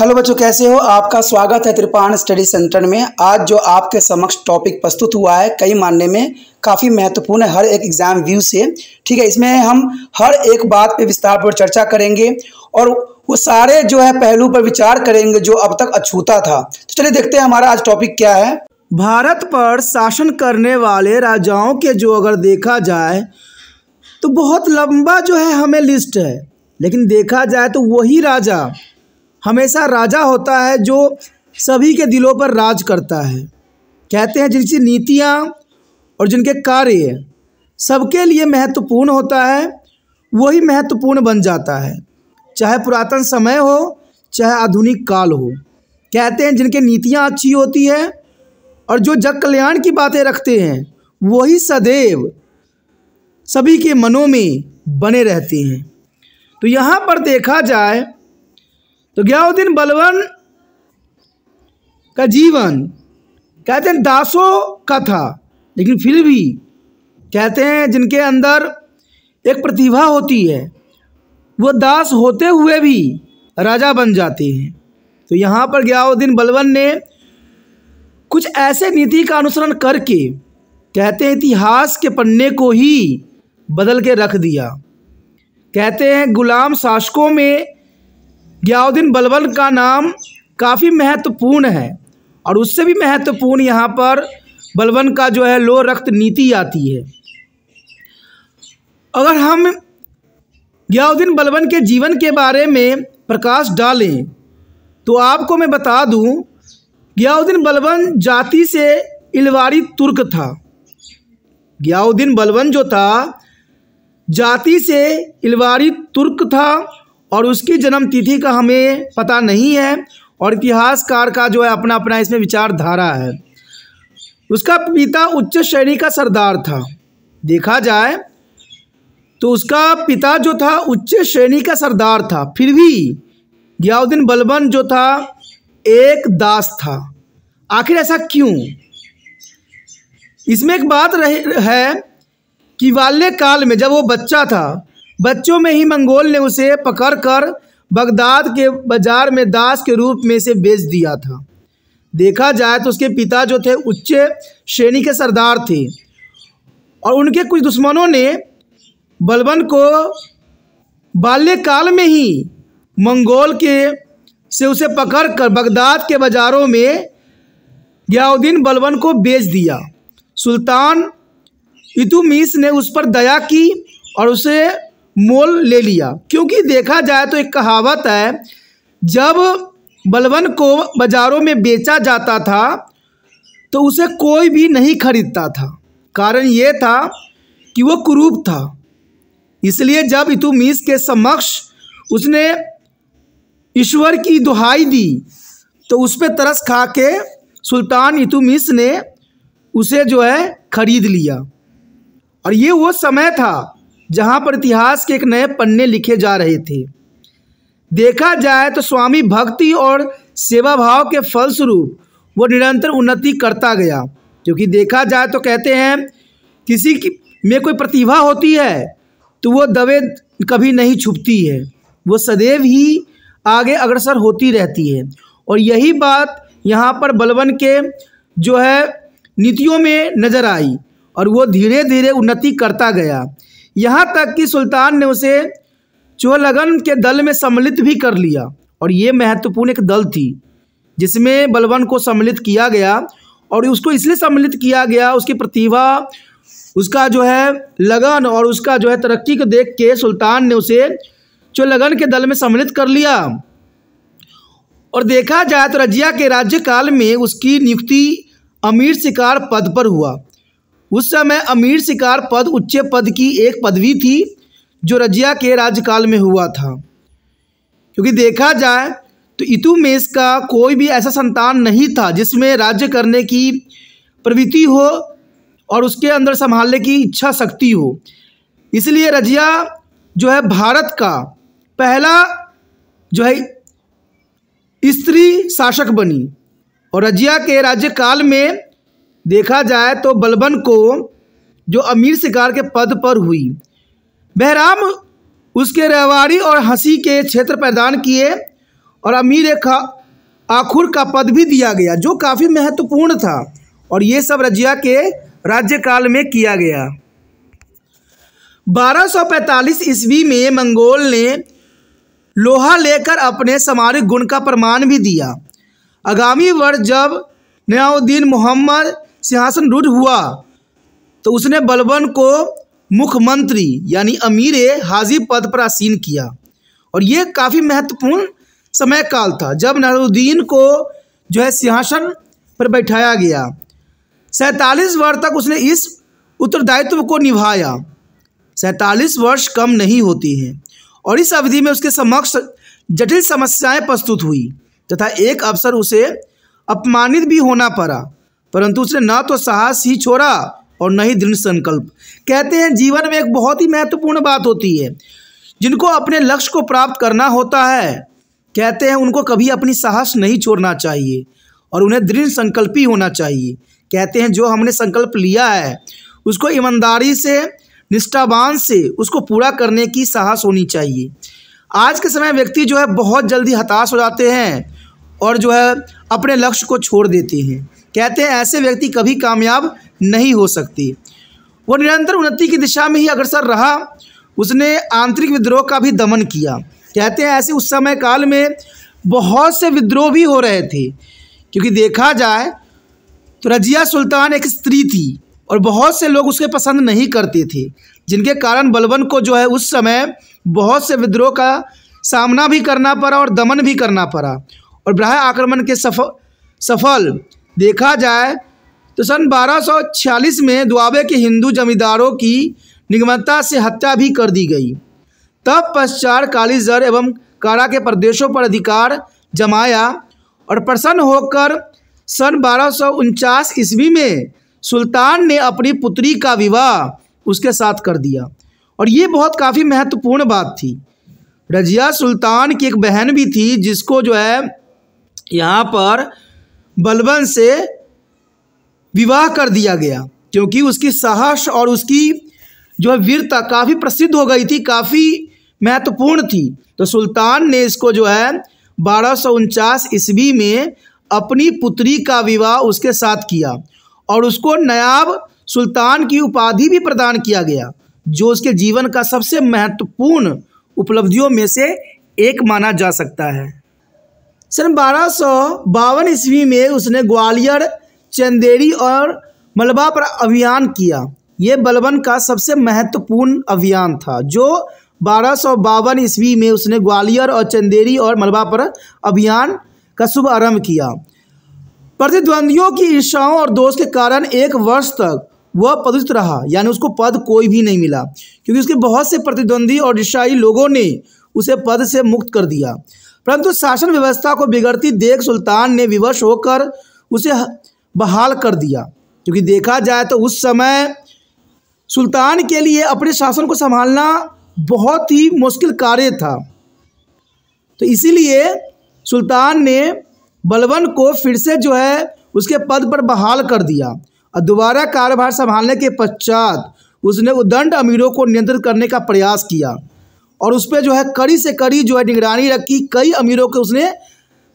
hello बच्चों कैसे हो आपका स्वागत है त्रिपाण स्टडी सेंटर में आज जो आपके समक्ष टॉपिक प्रस्तुत हुआ है कई मानने में काफ़ी महत्वपूर्ण है हर एक एग्ज़ाम व्यू से ठीक है इसमें हम हर एक बात पे विस्तार पर चर्चा करेंगे और वो सारे जो है पहलू पर विचार करेंगे जो अब तक अछूता था तो चलिए देखते हैं हमारा आज टॉपिक क्या है भारत पर शासन करने वाले राजाओं के जो अगर देखा जाए तो बहुत लंबा जो है हमें लिस्ट है लेकिन देखा जाए तो वही राजा हमेशा राजा होता है जो सभी के दिलों पर राज करता है कहते हैं जिनकी नीतियाँ और जिनके कार्य सबके लिए महत्वपूर्ण होता है वही महत्वपूर्ण बन जाता है चाहे पुरातन समय हो चाहे आधुनिक काल हो कहते हैं जिनके नीतियाँ अच्छी होती है और जो जग कल्याण की बातें रखते हैं वही सदैव सभी के मनों में बने रहते हैं तो यहाँ पर देखा जाए तो गयाउद्दीन बलवन का जीवन कहते हैं दासों का था लेकिन फिर भी कहते हैं जिनके अंदर एक प्रतिभा होती है वो दास होते हुए भी राजा बन जाते हैं तो यहाँ पर गयाउद्दीन बलवन ने कुछ ऐसे नीति का अनुसरण करके कहते हैं इतिहास के पन्ने को ही बदल के रख दिया कहते हैं गुलाम शासकों में गयाउद्दीन बलबल का नाम काफ़ी महत्वपूर्ण है और उससे भी महत्वपूर्ण यहाँ पर बलबन का जो है लो रक्त नीति आती है अगर हम गयाउद्दीन बलबन के जीवन के बारे में प्रकाश डालें तो आपको मैं बता दूं गयाउद्दीन बलबन जाति से इलवारी तुर्क था गयाउद्दीन बलबन जो था जाति से इलवारी तुर्क था और उसकी जन्म तिथि का हमें पता नहीं है और इतिहासकार का जो है अपना अपना इसमें विचारधारा है उसका पिता उच्च श्रेणी का सरदार था देखा जाए तो उसका पिता जो था उच्च श्रेणी का सरदार था फिर भी गयाउद्दीन बलबन जो था एक दास था आखिर ऐसा क्यों इसमें एक बात रह है कि बाल्यकाल में जब वो बच्चा था बच्चों में ही मंगोल ने उसे पकड़कर बगदाद के बाजार में दास के रूप में से बेच दिया था देखा जाए तो उसके पिता जो थे उच्च श्रेणी के सरदार थे और उनके कुछ दुश्मनों ने बलबन को बाल्यकाल में ही मंगोल के से उसे पकड़कर बगदाद के बाज़ारों में गयाउद्दीन बलबन को बेच दिया सुल्तान इतुमीस ने उस पर दया की और उसे मोल ले लिया क्योंकि देखा जाए तो एक कहावत है जब बलवन को बाज़ारों में बेचा जाता था तो उसे कोई भी नहीं खरीदता था कारण ये था कि वो कुरूप था इसलिए जब इतुमीस के समक्ष उसने ईश्वर की दुहाई दी तो उस पर तरस खा के सुल्तान इतुमिस ने उसे जो है खरीद लिया और ये वो समय था जहाँ पर इतिहास के एक नए पन्ने लिखे जा रहे थे देखा जाए तो स्वामी भक्ति और सेवा भाव के फलस्वरूप वो निरंतर उन्नति करता गया क्योंकि देखा जाए तो कहते हैं किसी की में कोई प्रतिभा होती है तो वो दबे कभी नहीं छुपती है वो सदैव ही आगे अग्रसर होती रहती है और यही बात यहाँ पर बलवन के जो है नीतियों में नज़र आई और वो धीरे धीरे उन्नति करता गया यहाँ तक कि सुल्तान ने उसे चोलगन के दल में सम्मिलित भी कर लिया और ये महत्वपूर्ण एक दल थी जिसमें बलवन को सम्मिलित किया गया और उसको इसलिए सम्मिलित किया गया उसकी प्रतिभा उसका जो है लगन और उसका जो है तरक्की को देख के सुल्तान ने उसे जो लगन के दल में सम्मिलित कर लिया और देखा जाए तो रजिया के राज्यकाल में उसकी नियुक्ति अमीर शिकार पद पर हुआ उस समय अमीर शिकार पद उच्च पद की एक पदवी थी जो रजिया के राज्यकाल में हुआ था क्योंकि देखा जाए तो इतुमेस का कोई भी ऐसा संतान नहीं था जिसमें राज्य करने की प्रवृत्ति हो और उसके अंदर संभालने की इच्छा शक्ति हो इसलिए रजिया जो है भारत का पहला जो है स्त्री शासक बनी और रजिया के राज्यकाल में देखा जाए तो बलबन को जो अमीर शिकार के पद पर हुई बहराम उसके रेवाड़ी और हंसी के क्षेत्र प्रदान किए और अमीर आखुर का पद भी दिया गया जो काफ़ी महत्वपूर्ण था और ये सब रजिया के राज्यकाल में किया गया 1245 ईस्वी में मंगोल ने लोहा लेकर अपने सामारिक गुण का प्रमाण भी दिया आगामी वर्ष जब नयाउद्दीन मोहम्मद सिंहासन रूढ़ हुआ तो उसने बलबन को मुख्यमंत्री यानी अमीर हाजी पद पर आसीन किया और ये काफ़ी महत्वपूर्ण समय काल था जब नहरुद्दीन को जो है सिंहासन पर बैठाया गया सैंतालीस वर्ष तक उसने इस उत्तरदायित्व को निभाया सैंतालीस वर्ष कम नहीं होती हैं और इस अवधि में उसके समक्ष जटिल समस्याएं प्रस्तुत हुई तथा एक अवसर उसे अपमानित भी होना पड़ा परंतु उसने ना तो साहस ही छोड़ा और न ही दृढ़ संकल्प कहते हैं जीवन में एक बहुत ही महत्वपूर्ण बात होती है जिनको अपने लक्ष्य को प्राप्त करना होता है कहते हैं उनको कभी अपनी साहस नहीं छोड़ना चाहिए और उन्हें दृढ़ संकल्पी होना चाहिए कहते हैं जो हमने संकल्प लिया है उसको ईमानदारी से निष्ठावान से उसको पूरा करने की साहस होनी चाहिए आज के समय व्यक्ति जो है बहुत जल्दी हताश हो जाते हैं और जो है अपने लक्ष्य को छोड़ देते हैं कहते हैं ऐसे व्यक्ति कभी कामयाब नहीं हो सकती वो निरंतर उन्नति की दिशा में ही अग्रसर रहा उसने आंतरिक विद्रोह का भी दमन किया कहते हैं ऐसे उस समय काल में बहुत से विद्रोह भी हो रहे थे क्योंकि देखा जाए तो रजिया सुल्तान एक स्त्री थी और बहुत से लोग उसके पसंद नहीं करते थे जिनके कारण बलबन को जो है उस समय बहुत से विद्रोह का सामना भी करना पड़ा और दमन भी करना पड़ा और ब्राह आक्रमण के सफल सफल देखा जाए तो सन 1246 में दुआबे के हिंदू जमींदारों की निगमता से हत्या भी कर दी गई तब पश्चात कालीजर एवं कारा के प्रदेशों पर अधिकार जमाया और प्रसन्न होकर सन बारह ईस्वी में सुल्तान ने अपनी पुत्री का विवाह उसके साथ कर दिया और ये बहुत काफ़ी महत्वपूर्ण बात थी रजिया सुल्तान की एक बहन भी थी जिसको जो है यहाँ पर बलबन से विवाह कर दिया गया क्योंकि उसकी साहस और उसकी जो है वीरता काफ़ी प्रसिद्ध हो गई थी काफ़ी महत्वपूर्ण थी तो सुल्तान ने इसको जो है बारह सौ उनचास ईस्वी में अपनी पुत्री का विवाह उसके साथ किया और उसको नयाब सुल्तान की उपाधि भी प्रदान किया गया जो उसके जीवन का सबसे महत्वपूर्ण उपलब्धियों में से एक माना जा सकता है सन बारह सौ बावन ईस्वी में उसने ग्वालियर चंदेरी और मलबा पर अभियान किया ये बलबन का सबसे महत्वपूर्ण अभियान था जो बारह सौ बावन ईस्वी में उसने ग्वालियर और चंदेरी और मलबा पर अभियान का शुभारंभ किया प्रतिद्वंदियों की ईर्षाओं और दोष के कारण एक वर्ष तक वह पदस्थ रहा यानी उसको पद कोई भी नहीं मिला क्योंकि उसके बहुत से प्रतिद्वंदी और ईर्षाई लोगों ने उसे पद से मुक्त कर दिया परंतु शासन व्यवस्था को बिगड़ती देख सुल्तान ने विवश होकर उसे बहाल कर दिया क्योंकि देखा जाए तो उस समय सुल्तान के लिए अपने शासन को संभालना बहुत ही मुश्किल कार्य था तो इसीलिए सुल्तान ने बलवन को फिर से जो है उसके पद पर बहाल कर दिया और दोबारा कार्यभार संभालने के पश्चात उसने उदंड अमीरों को नियंत्रित करने का प्रयास किया और उस पर जो है कड़ी से कड़ी जो है निगरानी रखी कई अमीरों के उसने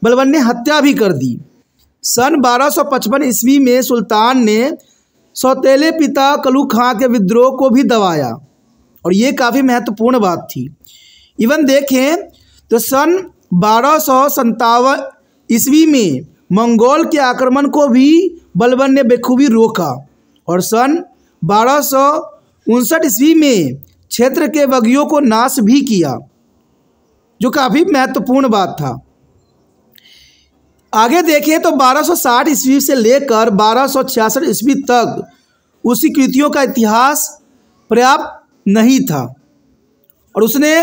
बलवन ने हत्या भी कर दी सन 1255 ईस्वी में सुल्तान ने सौतेले पिता कलू खां के विद्रोह को भी दबाया और ये काफ़ी महत्वपूर्ण बात थी इवन देखें तो सन बारह ईस्वी में मंगोल के आक्रमण को भी बलबन ने बेखूबी रोका और सन बारह ईस्वी में क्षेत्र के बगियों को नाश भी किया जो काफ़ी महत्वपूर्ण बात था आगे देखें तो 1260 ईस्वी से लेकर 1266 ईस्वी तक उसी कृतियों का इतिहास पर्याप्त नहीं था और उसने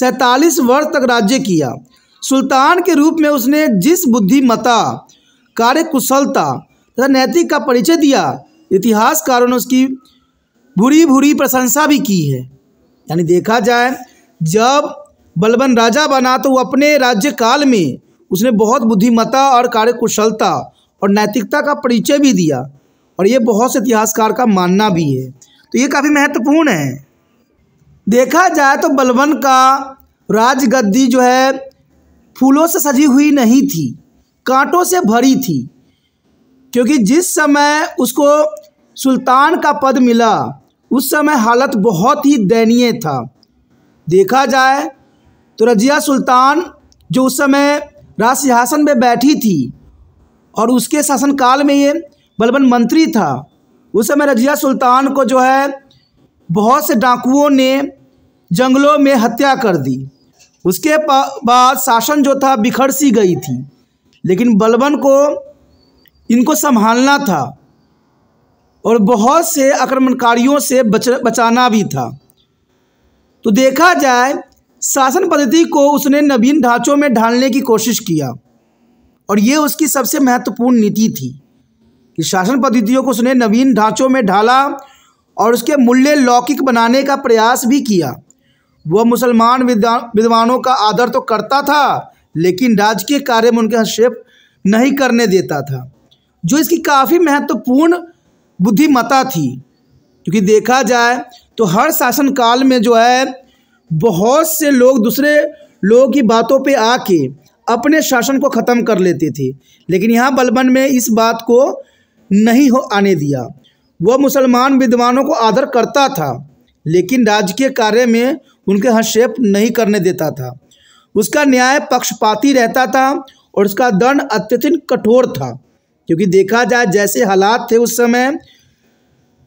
सैतालीस वर्ष तक राज्य किया सुल्तान के रूप में उसने जिस बुद्धिमता कार्य कुशलता तथा नैतिक का परिचय दिया इतिहासकारों ने उसकी बुरी बुरी प्रशंसा भी की है यानी देखा जाए जब बलबन राजा बना तो वो अपने राज्यकाल में उसने बहुत बुद्धिमत्ता और कार्यकुशलता और नैतिकता का परिचय भी दिया और ये बहुत से इतिहासकार का मानना भी है तो ये काफ़ी महत्वपूर्ण है देखा जाए तो बलबन का राजगद्दी जो है फूलों से सजी हुई नहीं थी कांटों से भरी थी क्योंकि जिस समय उसको सुल्तान का पद मिला उस समय हालत बहुत ही दयनीय था देखा जाए तो रजिया सुल्तान जो उस समय राज सिंहासन में बैठी थी और उसके शासनकाल में ये बलबन मंत्री था उस समय रजिया सुल्तान को जो है बहुत से डाकुओं ने जंगलों में हत्या कर दी उसके बाद शासन जो था बिखर सी गई थी लेकिन बलबन को इनको संभालना था और बहुत से आक्रमणकारियों से बच बचाना भी था तो देखा जाए शासन पद्धति को उसने नवीन ढांचों में ढालने की कोशिश किया और ये उसकी सबसे महत्वपूर्ण नीति थी कि शासन पद्धतियों को उसने नवीन ढांचों में ढाला और उसके मूल्य लौकिक बनाने का प्रयास भी किया वह मुसलमान विद्वानों का आदर तो करता था लेकिन राजकीय कार्य में उनके हस्तक्षेप नहीं करने देता था जो इसकी काफ़ी महत्वपूर्ण बुद्धिमता थी क्योंकि देखा जाए तो हर शासन काल में जो है बहुत से लोग दूसरे लोगों की बातों पे आके अपने शासन को ख़त्म कर लेते थे लेकिन यहाँ बलबन में इस बात को नहीं हो आने दिया वह मुसलमान विद्वानों को आदर करता था लेकिन राजकीय कार्य में उनके हस्तक्षेप नहीं करने देता था उसका न्याय पक्षपाती रहता था और उसका दंड अत्यधिक कठोर था क्योंकि देखा जाए जैसे हालात थे उस समय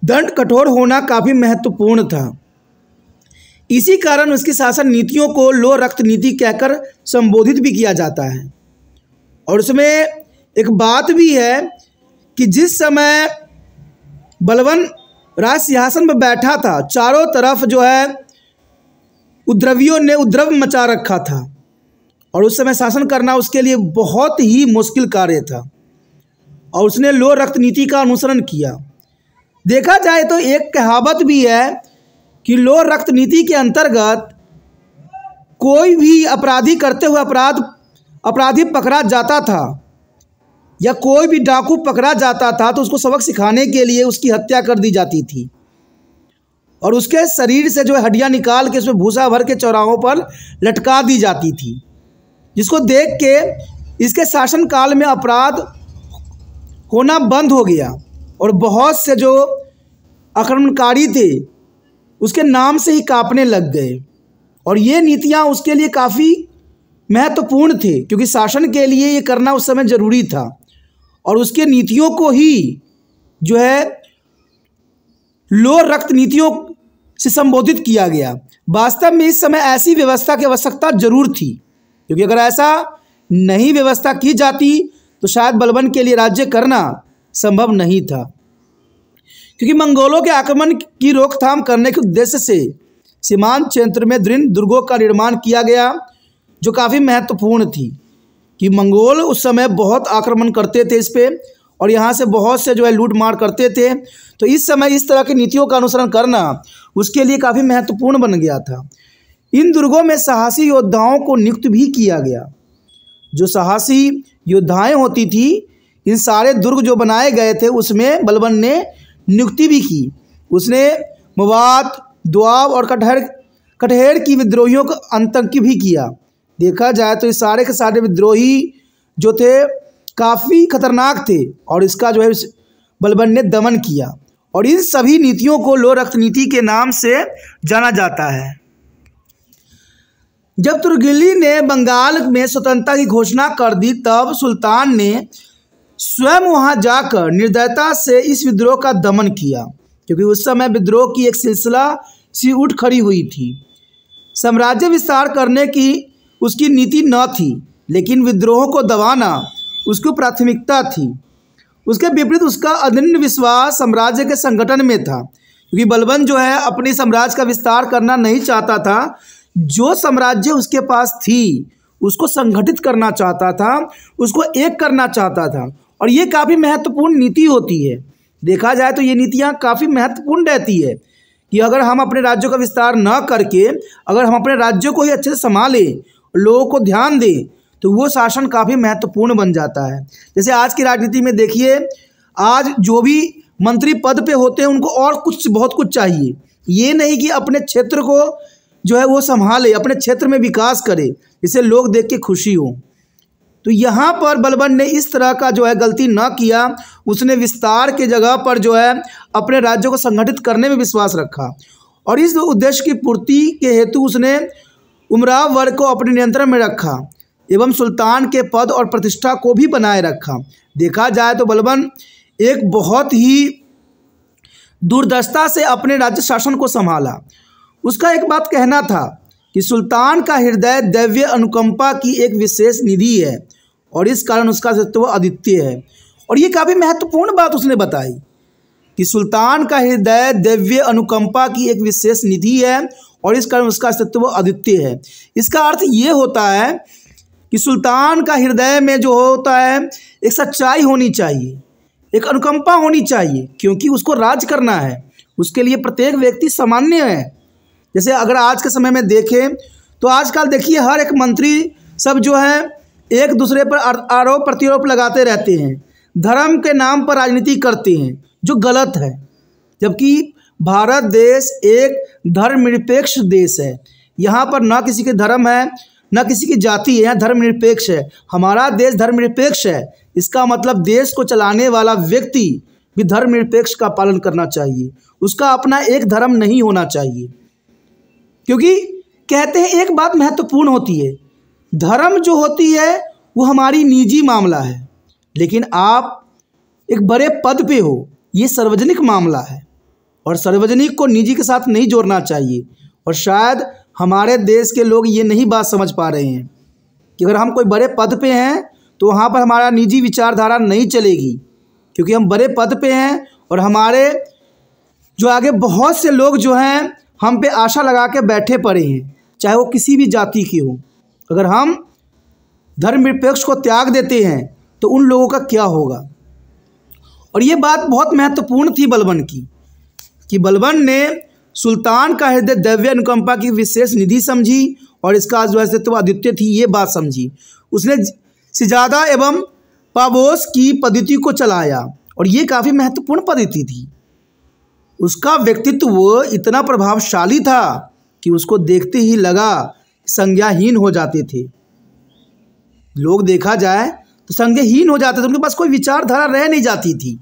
दंड कठोर होना काफ़ी महत्वपूर्ण था इसी कारण उसकी शासन नीतियों को लो रक्त नीति कहकर संबोधित भी किया जाता है और उसमें एक बात भी है कि जिस समय बलवन राज सिंहासन पर बैठा था चारों तरफ जो है उद्रवियों ने उद्रव मचा रखा था और उस समय शासन करना उसके लिए बहुत ही मुश्किल कार्य था और उसने लो रक्त नीति का अनुसरण किया देखा जाए तो एक कहावत भी है कि लो रक्त नीति के अंतर्गत कोई भी अपराधी करते हुए अपराध अपराधी पकड़ा जाता था या कोई भी डाकू पकड़ा जाता था तो उसको सबक सिखाने के लिए उसकी हत्या कर दी जाती थी और उसके शरीर से जो है हड्डियाँ निकाल के उसमें भूसा भर के चौराहों पर लटका दी जाती थी जिसको देख के इसके शासनकाल में अपराध होना बंद हो गया और बहुत से जो आक्रमणकारी थे उसके नाम से ही कांपने लग गए और ये नीतियाँ उसके लिए काफ़ी महत्वपूर्ण थे क्योंकि शासन के लिए ये करना उस समय ज़रूरी था और उसके नीतियों को ही जो है लो रक्त नीतियों से संबोधित किया गया वास्तव में इस समय ऐसी व्यवस्था की आवश्यकता जरूर थी क्योंकि अगर ऐसा नहीं व्यवस्था की जाती तो शायद बलबन के लिए राज्य करना संभव नहीं था क्योंकि मंगोलों के आक्रमण की रोकथाम करने के उद्देश्य से सीमांत क्षेत्र में दृढ़ दुर्गों का निर्माण किया गया जो काफ़ी महत्वपूर्ण थी कि मंगोल उस समय बहुत आक्रमण करते थे इस पर और यहाँ से बहुत से जो है लूट मार करते थे तो इस समय इस तरह की नीतियों का अनुसरण करना उसके लिए काफ़ी महत्वपूर्ण बन गया था इन दुर्गों में साहसी योद्धाओं को नियुक्त भी किया गया जो साहसी योद्धाएँ होती थी इन सारे दुर्ग जो बनाए गए थे उसमें बलबन ने नियुक्ति भी की उसने मवाद दुआब और कटहर कटहर की विद्रोहियों को आतंकी भी किया देखा जाए तो इस सारे के सारे विद्रोही जो थे काफ़ी खतरनाक थे और इसका जो है बलबन ने दमन किया और इन सभी नीतियों को लो रक्त नीति के नाम से जाना जाता है जब तुर्गिली ने बंगाल में स्वतंत्रता की घोषणा कर दी तब सुल्तान ने स्वयं वहां जाकर निर्दयता से इस विद्रोह का दमन किया क्योंकि उस समय विद्रोह की एक सिलसिला सी उठ खड़ी हुई थी साम्राज्य विस्तार करने की उसकी नीति न थी लेकिन विद्रोहों को दबाना उसको प्राथमिकता थी उसके विपरीत उसका अधिन विश्वास साम्राज्य के संगठन में था क्योंकि बलबन जो है अपने साम्राज्य का विस्तार करना नहीं चाहता था जो साम्राज्य उसके पास थी उसको संगठित करना चाहता था उसको एक करना चाहता था और ये काफ़ी महत्वपूर्ण नीति होती है देखा जाए तो ये नीतियाँ काफ़ी महत्वपूर्ण रहती है कि अगर हम अपने राज्यों का विस्तार न करके अगर हम अपने राज्यों को ही अच्छे से संभालें लोगों को ध्यान दें तो वो शासन काफ़ी महत्वपूर्ण बन जाता है जैसे आज की राजनीति में देखिए आज जो भी मंत्री पद पे होते हैं उनको और कुछ बहुत कुछ चाहिए ये नहीं कि अपने क्षेत्र को जो है वो संभाले अपने क्षेत्र में विकास करे इसे लोग देख के खुशी हों तो यहाँ पर बलबन ने इस तरह का जो है गलती ना किया उसने विस्तार के जगह पर जो है अपने राज्यों को संगठित करने में विश्वास रखा और इस उद्देश्य की पूर्ति के हेतु उसने उमराव वर्ग को अपने नियंत्रण में रखा एवं सुल्तान के पद और प्रतिष्ठा को भी बनाए रखा देखा जाए तो बलबन एक बहुत ही दूरदर्शता से अपने राज्य शासन को संभाला उसका एक बात कहना था कि सुल्तान का हृदय दैव्य अनुकंपा की एक विशेष निधि है और इस कारण उसका सत्व अद्वितीय है और ये काफ़ी महत्वपूर्ण बात उसने बताई कि सुल्तान का हृदय दैव्य अनुकंपा की एक विशेष निधि है और इस कारण उसका अस्तित्व अद्वितीय है इसका अर्थ ये होता है कि सुल्तान का हृदय में जो होता है एक सच्चाई होनी चाहिए एक अनुकंपा होनी चाहिए क्योंकि उसको राज करना है उसके लिए प्रत्येक व्यक्ति सामान्य है जैसे अगर आज के समय में देखें तो आजकल देखिए हर एक मंत्री सब जो है एक दूसरे पर आरोप प्रत्यारोप लगाते रहते हैं धर्म के नाम पर राजनीति करते हैं जो गलत है जबकि भारत देश एक धर्मनिरपेक्ष देश है यहाँ पर ना किसी के धर्म है न किसी की जाति है यहाँ धर्मनिरपेक्ष है हमारा देश धर्मनिरपेक्ष है इसका मतलब देश को चलाने वाला व्यक्ति भी धर्मनिरपेक्ष का पालन करना चाहिए उसका अपना एक धर्म नहीं होना चाहिए क्योंकि कहते हैं एक बात महत्वपूर्ण होती है धर्म जो होती है वो हमारी निजी मामला है लेकिन आप एक बड़े पद पे हो ये सार्वजनिक मामला है और सार्वजनिक को निजी के साथ नहीं जोड़ना चाहिए और शायद हमारे देश के लोग ये नहीं बात समझ पा रहे हैं कि अगर हम कोई बड़े पद पे हैं तो वहाँ पर हमारा निजी विचारधारा नहीं चलेगी क्योंकि हम बड़े पद पे हैं और हमारे जो आगे बहुत से लोग जो हैं हम पे आशा लगा के बैठे पड़े हैं चाहे वो किसी भी जाति की हो अगर हम धर्मनिरपेक्ष को त्याग देते हैं तो उन लोगों का क्या होगा और ये बात बहुत महत्वपूर्ण थी बलबन की कि बलबन ने सुल्तान का हृदय दैव्य अनुकंपा की विशेष निधि समझी और इसका जो अस्तित्व आदित्य थी ये बात समझी उसने सिजादा एवं पावोस की पद्धति को चलाया और ये काफ़ी महत्वपूर्ण पद्धति थी उसका व्यक्तित्व इतना प्रभावशाली था कि उसको देखते ही लगा संज्ञाहीन हो जाते थे लोग देखा जाए तो संज्ञाहीन हो जाते थे उनके पास कोई विचारधारा रह नहीं जाती थी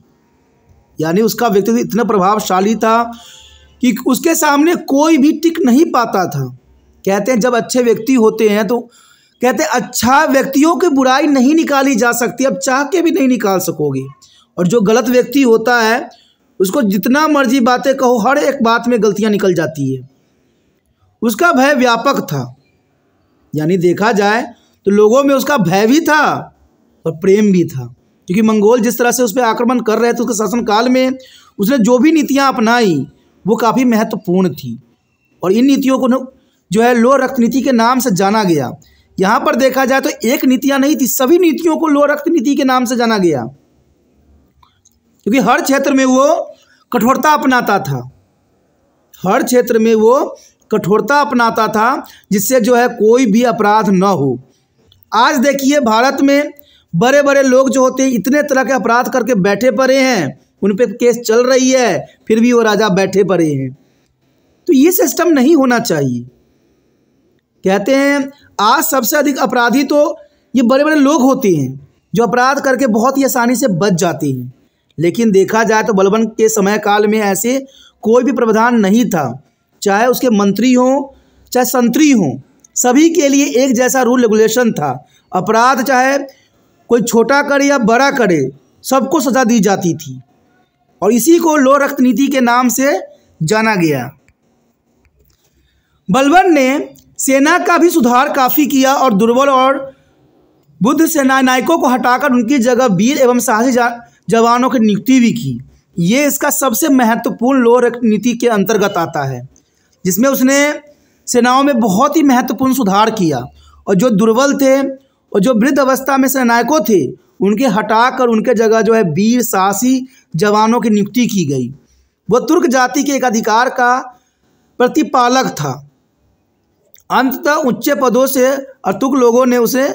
यानी उसका व्यक्तित्व इतना प्रभावशाली था कि उसके सामने कोई भी टिक नहीं पाता था कहते हैं जब अच्छे व्यक्ति होते हैं तो कहते हैं अच्छा व्यक्तियों की बुराई नहीं निकाली जा सकती अब चाह के भी नहीं निकाल सकोगे और जो गलत व्यक्ति होता है उसको जितना मर्जी बातें कहो हर एक बात में गलतियाँ निकल जाती है उसका भय व्यापक था यानी देखा जाए तो लोगों में उसका भय भी था और प्रेम भी था क्योंकि मंगोल जिस तरह से उस पर आक्रमण कर रहे थे उसके शासनकाल में उसने जो भी नीतियाँ अपनाई वो काफ़ी महत्वपूर्ण थी और इन नीतियों को जो है लो रक्त नीति के नाम से जाना गया यहाँ पर देखा जाए तो एक नीतियाँ नहीं थी सभी नीतियों को लो रक्त नीति के नाम से जाना गया क्योंकि हर क्षेत्र में वो कठोरता अपनाता था हर क्षेत्र में वो कठोरता अपनाता था जिससे जो है कोई भी अपराध न हो आज देखिए भारत में बड़े बड़े लोग जो होते हैं इतने तरह के अपराध करके बैठे पड़े हैं उन पर केस चल रही है फिर भी वो राजा बैठे पड़े हैं तो ये सिस्टम नहीं होना चाहिए कहते हैं आज सबसे अधिक अपराधी तो ये बड़े बड़े लोग होते हैं जो अपराध करके बहुत ही आसानी से बच जाते हैं लेकिन देखा जाए तो बलबन के समय काल में ऐसे कोई भी प्रावधान नहीं था चाहे उसके मंत्री हों चाहे संतरी हों सभी के लिए एक जैसा रूल रेगुलेशन था अपराध चाहे कोई छोटा करे या बड़ा करे सबको सजा दी जाती थी और इसी को लो रक्त नीति के नाम से जाना गया बलबन ने सेना का भी सुधार काफ़ी किया और दुर्बल और बुद्ध सेना नायकों को हटाकर उनकी जगह वीर एवं साहसी जवानों की नियुक्ति भी की ये इसका सबसे महत्वपूर्ण रक्त नीति के अंतर्गत आता है जिसमें उसने सेनाओं में बहुत ही महत्वपूर्ण सुधार किया और जो दुर्बल थे और जो वृद्ध अवस्था में सेनायकों थे उनके हटाकर उनके जगह जो है वीर साहसी जवानों की नियुक्ति की गई वह तुर्क जाति के एक अधिकार का प्रतिपालक था अंततः उच्च पदों से अतुक लोगों ने उसे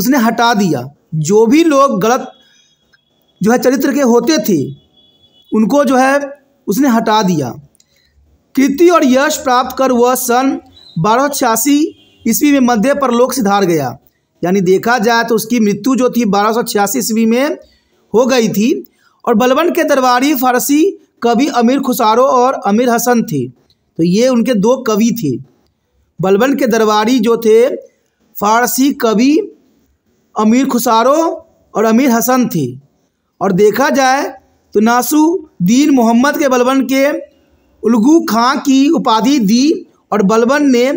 उसने हटा दिया जो भी लोग गलत जो है चरित्र के होते थे उनको जो है उसने हटा दिया कीर्ति और यश प्राप्त कर वह सन बारह छियासी ईस्वी में मध्य परलोक धार गया यानी देखा जाए तो उसकी मृत्यु जो थी बारह सौ छियासी ईस्वी में हो गई थी और बलबन के दरबारी फारसी कवि अमीर खुसारो और अमीर हसन थे तो ये उनके दो कवि थे बलबन के दरबारी जो थे फारसी कवि अमीर खुसारो और अमीर हसन थे और देखा जाए तो नासुद्दीन मोहम्मद के बलबन के उलगू खां की उपाधि दी और बलबन ने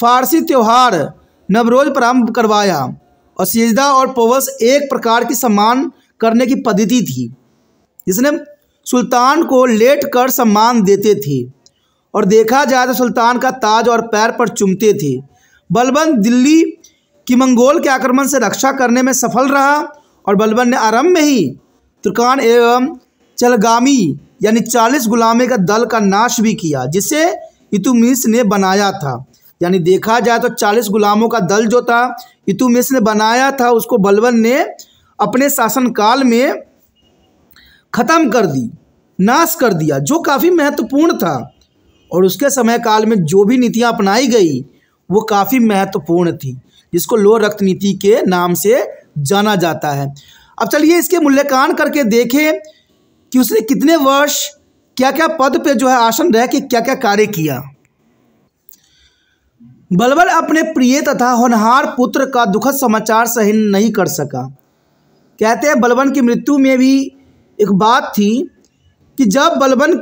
फारसी त्यौहार नवरोज प्रारंभ करवाया और सीजदा और पवस एक प्रकार की सम्मान करने की पद्धति थी जिसने सुल्तान को लेट कर सम्मान देते थे और देखा जाए तो सुल्तान का ताज और पैर पर चुमते थे बलबन दिल्ली की मंगोल के आक्रमण से रक्षा करने में सफल रहा और बलबन ने आरंभ में ही तुर्कान एवं चलगामी यानी चालीस गुलामे का दल का नाश भी किया जिसे इतुमिस ने बनाया था यानी देखा जाए तो चालीस गुलामों का दल जो था इतुमिस ने बनाया था उसको बलबन ने अपने शासनकाल में ख़त्म कर दी नाश कर दिया जो काफ़ी महत्वपूर्ण था और उसके समय काल में जो भी नीतियाँ अपनाई गई वो काफ़ी महत्वपूर्ण थी जिसको लो रक्त नीति के नाम से जाना जाता है अब चलिए इसके मूल्यांकन करके देखें कि उसने कितने वर्ष क्या क्या पद पे जो है आसन रह के क्या क्या कार्य किया बलबल अपने प्रिय तथा होनहार पुत्र का दुखद समाचार सहन नहीं कर सका कहते हैं बलबन की मृत्यु में भी एक बात थी कि जब बलबन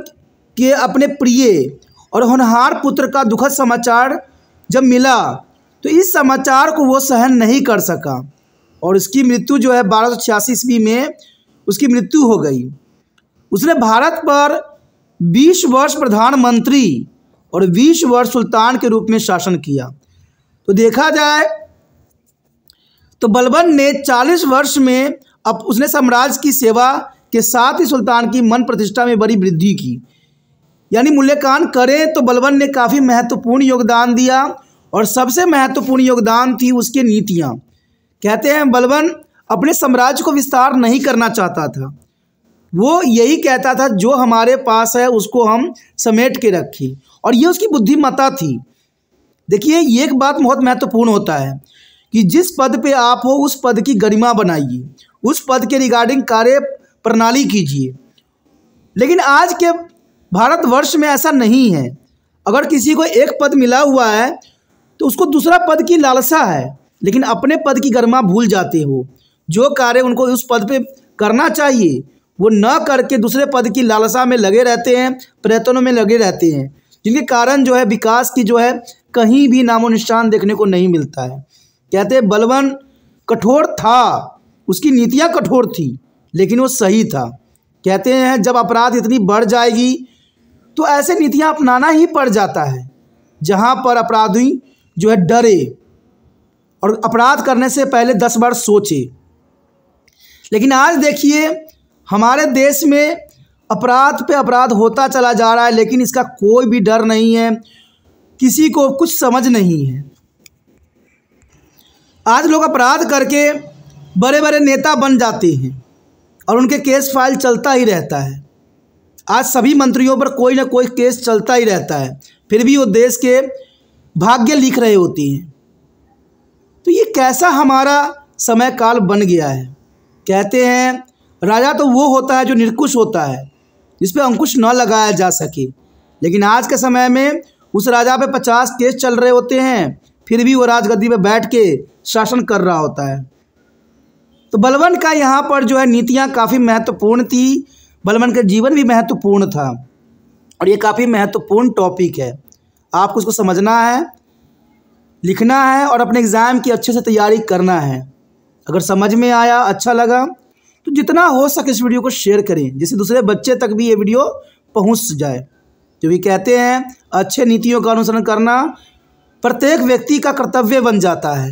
के अपने प्रिय और होनहार पुत्र का दुखद समाचार जब मिला तो इस समाचार को वो सहन नहीं कर सका और उसकी मृत्यु जो है बारह सौ ईस्वी में उसकी मृत्यु हो गई उसने भारत पर 20 वर्ष प्रधानमंत्री और 20 वर्ष सुल्तान के रूप में शासन किया तो देखा जाए तो बलबन ने 40 वर्ष में अब उसने साम्राज्य की सेवा के साथ ही सुल्तान की मन प्रतिष्ठा में बड़ी वृद्धि की यानी मूल्यांकन करें तो बलबन ने काफ़ी महत्वपूर्ण योगदान दिया और सबसे महत्वपूर्ण योगदान थी उसके नीतियाँ कहते हैं बलबन अपने साम्राज्य को विस्तार नहीं करना चाहता था वो यही कहता था जो हमारे पास है उसको हम समेट के रखें और ये उसकी बुद्धिमत्ता थी देखिए ये एक बात बहुत महत्वपूर्ण होता है कि जिस पद पे आप हो उस पद की गरिमा बनाइए उस पद के रिगार्डिंग कार्य प्रणाली कीजिए लेकिन आज के भारतवर्ष में ऐसा नहीं है अगर किसी को एक पद मिला हुआ है तो उसको दूसरा पद की लालसा है लेकिन अपने पद की गरिमा भूल जाते हो जो कार्य उनको उस पद पे करना चाहिए वो न करके दूसरे पद की लालसा में लगे रहते हैं प्रयत्नों में लगे रहते हैं जिनके कारण जो है विकास की जो है कहीं भी नामो निशान देखने को नहीं मिलता है कहते हैं बलवन कठोर था उसकी नीतियाँ कठोर थी लेकिन वो सही था कहते हैं जब अपराध इतनी बढ़ जाएगी तो ऐसे नीतियाँ अपनाना ही पड़ जाता है जहाँ पर अपराधी जो है डरे और अपराध करने से पहले दस बार सोचे लेकिन आज देखिए हमारे देश में अपराध पे अपराध होता चला जा रहा है लेकिन इसका कोई भी डर नहीं है किसी को कुछ समझ नहीं है आज लोग अपराध करके बड़े बड़े नेता बन जाते हैं और उनके केस फाइल चलता ही रहता है आज सभी मंत्रियों पर कोई ना कोई केस चलता ही रहता है फिर भी वो देश के भाग्य लिख रहे होती हैं तो ये कैसा हमारा समय काल बन गया है कहते हैं राजा तो वो होता है जो निरकुश होता है जिस पर अंकुश न लगाया जा सके लेकिन आज के समय में उस राजा पे पचास केस चल रहे होते हैं फिर भी वो राजगद्दी पे बैठ के शासन कर रहा होता है तो बलवन का यहाँ पर जो है नीतियाँ काफ़ी महत्वपूर्ण थी बलवन का जीवन भी महत्वपूर्ण था और ये काफ़ी महत्वपूर्ण टॉपिक है आपको उसको समझना है लिखना है और अपने एग्ज़ाम की अच्छे से तैयारी करना है अगर समझ में आया अच्छा लगा तो जितना हो सके इस वीडियो को शेयर करें जिससे दूसरे बच्चे तक भी ये वीडियो पहुंच जाए क्योंकि कहते हैं अच्छे नीतियों का अनुसरण करना प्रत्येक व्यक्ति का कर्तव्य बन जाता है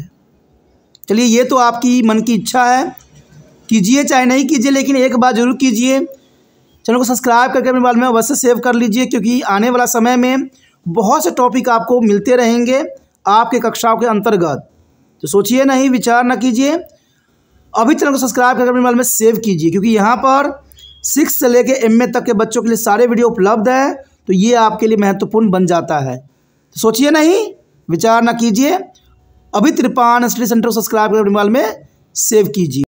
चलिए ये तो आपकी मन की इच्छा है कीजिए चाहे नहीं कीजिए लेकिन एक बार जरूर कीजिए चैनल को सब्सक्राइब करके अपने बाल में अवश्य सेव कर लीजिए क्योंकि आने वाला समय में बहुत से टॉपिक आपको मिलते रहेंगे आपके कक्षाओं के अंतर्गत तो सोचिए नहीं विचार ना कीजिए अभी चैनल को सब्सक्राइब करके अपने मोबाइल में सेव कीजिए क्योंकि यहाँ पर सिक्स से लेके एम तक के बच्चों के लिए सारे वीडियो उपलब्ध है तो ये आपके लिए महत्वपूर्ण बन जाता है तो सोचिए नहीं विचार ना कीजिए अभी त्रिपान स्टडी सेंटर को सब्सक्राइब करके अपने मोबाइल में सेव कीजिए